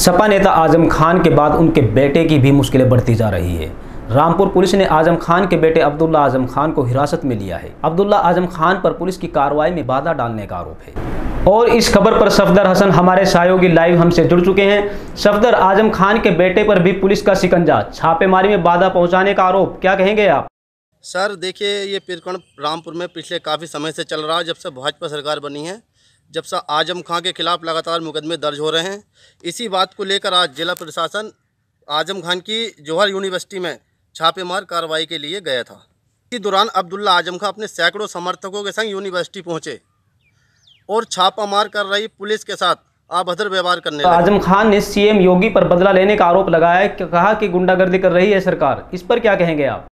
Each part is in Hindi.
सपा नेता आजम खान के बाद उनके बेटे की भी मुश्किलें बढ़ती जा रही है रामपुर पुलिस ने आजम खान के बेटे अब्दुल्ला आजम खान को हिरासत में लिया है अब्दुल्ला आजम खान पर पुलिस की कार्रवाई में बाधा डालने का आरोप है और इस खबर पर सफदर हसन हमारे सहयोगी लाइव हमसे जुड़ चुके हैं सफदर आजम खान के बेटे पर भी पुलिस का शिकंजा छापेमारी में बाधा पहुंचाने का आरोप क्या कहेंगे आप सर देखिए ये प्रकरण रामपुर में पिछले काफ़ी समय से चल रहा है जब से भाजपा सरकार बनी है जब सा आजम खां के खिलाफ लगातार मुकदमे दर्ज हो रहे हैं इसी बात को लेकर आज जिला प्रशासन आजम खान की जौहर यूनिवर्सिटी में छापेमार कार्रवाई के लिए गया था इसी दौरान अब्दुल्ला आजम खां अपने सैकड़ों समर्थकों के संग यूनिवर्सिटी पहुंचे और छापामार कर रही पुलिस के साथ अभद्र व्यवहार करने आजम खान ने सीएम योगी पर बदला लेने का आरोप लगाया कि कहा कि गुंडागर्दी कर रही है सरकार इस पर क्या कहेंगे आप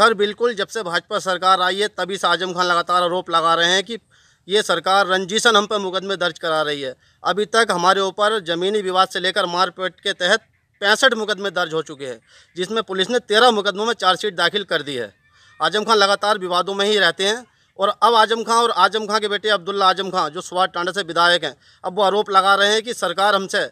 सर बिल्कुल जब से भाजपा सरकार आई है तभी से आजम खान लगातार आरोप लगा रहे हैं कि ये सरकार रंजीशन हम पर मुकदमे दर्ज करा रही है अभी तक हमारे ऊपर ज़मीनी विवाद से लेकर मारपीट के तहत पैंसठ मुकदमे दर्ज हो चुके हैं जिसमें पुलिस ने तेरह मुकदमों में चार्जशीट दाखिल कर दी है आजम खान लगातार विवादों में ही रहते हैं और अब आजम खां और आजम खां के बेटे अब्दुल्ला आजम खां जो स्वाद टांडा से विधायक हैं अब वो आरोप लगा रहे हैं कि सरकार हमसे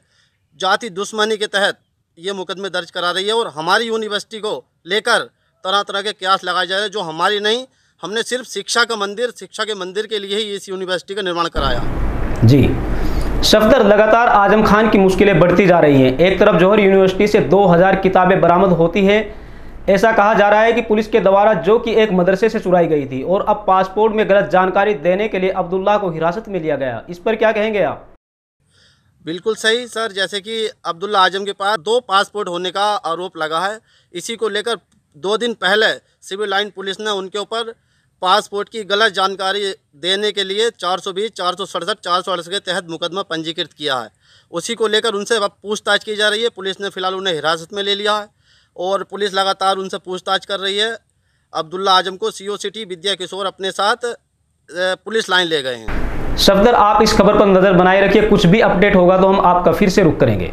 जाति दुश्मनी के तहत ये मुकदमे दर्ज करा रही है और हमारी यूनिवर्सिटी को लेकर तरह तरह के क्यास लगाए जा रहे हैं जो हमारी नहीं हमने सिर्फ शिक्षा का मंदिर शिक्षा के मंदिर के लिए ही इस यूनिवर्सिटी का निर्माण कराया जी सफदर लगातार आजम खान की मुश्किलें बढ़ती जा रही हैं एक तरफ जौहर यूनिवर्सिटी से 2000 किताबें बरामद होती है ऐसा कहा जा रहा है कि पुलिस के द्वारा जो कि एक मदरसे से चुराई गई थी और अब पासपोर्ट में गलत जानकारी देने के लिए अब्दुल्ला को हिरासत में लिया गया इस पर क्या कहेंगे आप बिल्कुल सही सर जैसे कि अब्दुल्ला आजम के पास दो पासपोर्ट होने का आरोप लगा है इसी को लेकर दो दिन पहले सिविल लाइन पुलिस ने उनके ऊपर पासपोर्ट की गलत जानकारी देने के लिए चार सौ बीस चार सौ सड़सठ चार सौ अड़सठ के तहत मुकदमा पंजीकृत किया है उसी को लेकर उनसे अब पूछताछ की जा रही है पुलिस ने फिलहाल उन्हें हिरासत में ले लिया है और पुलिस लगातार उनसे पूछताछ कर रही है अब्दुल्ला आजम को सी सिटी विद्या किशोर अपने साथ पुलिस लाइन ले गए हैं सफदर आप इस खबर पर नज़र बनाए रखिए कुछ भी अपडेट होगा तो हम आपका फिर से रुक करेंगे